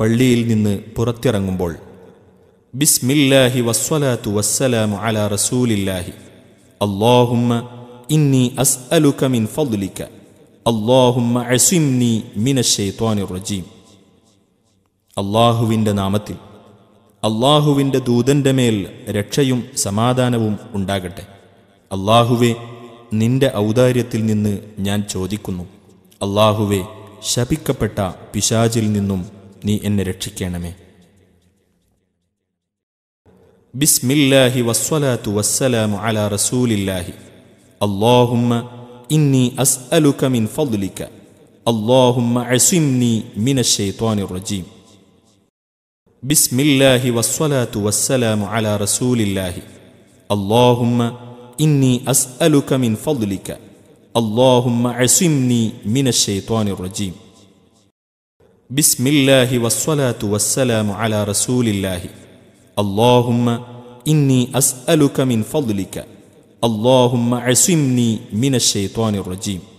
പള്ളിയിൽ നിന്ന് പുറത്തിറങ്ങുമ്പോൾ ബിസ്മില്ലാഹി വസ്വലാത്തു വസ്സലാമു അല റസൂലില്ലാഹി അള്ളാഹുമ്മ ഇന്നി അസ് അലുക മിൻ ഫضലിക്ക അള്ളാഹുമ്മ അസിംനി മിനഷെയ്ത്വാനുറജീം അള്ളാഹുവിൻ്റെ നാമത്തിൽ അള്ളാഹുവിൻ്റെ ദൂതൻ്റെ മേൽ രക്ഷയും സമാധാനവും ഉണ്ടാകട്ടെ അള്ളാഹുവെ നിന്റെ ഔദാര്യത്തിൽ നിന്ന് ഞാൻ ചോദിക്കുന്നു അള്ളാഹുവെ ശപിക്കപ്പെട്ട പിശാചിൽ നിന്നും നീ എന്നെ രക്ഷിക്കണമേ ബിസ്മില്ലാഹി വസ്വലാത്തു വസ്സലാമു അല റസൂലില്ലാഹി اللهم إني أسألك من فضلك اللهم عصمني من الشيطان الرجيم بسم الله والصلاة والسلام على رسول الله اللهم إني أسألك من فضلك اللهم عصمني من الشيطان الرجيم بسم الله والصلاة والسلام على رسول الله اللهم إني أسألك من فضلك اللهم عصمني من الشيطان الرجيم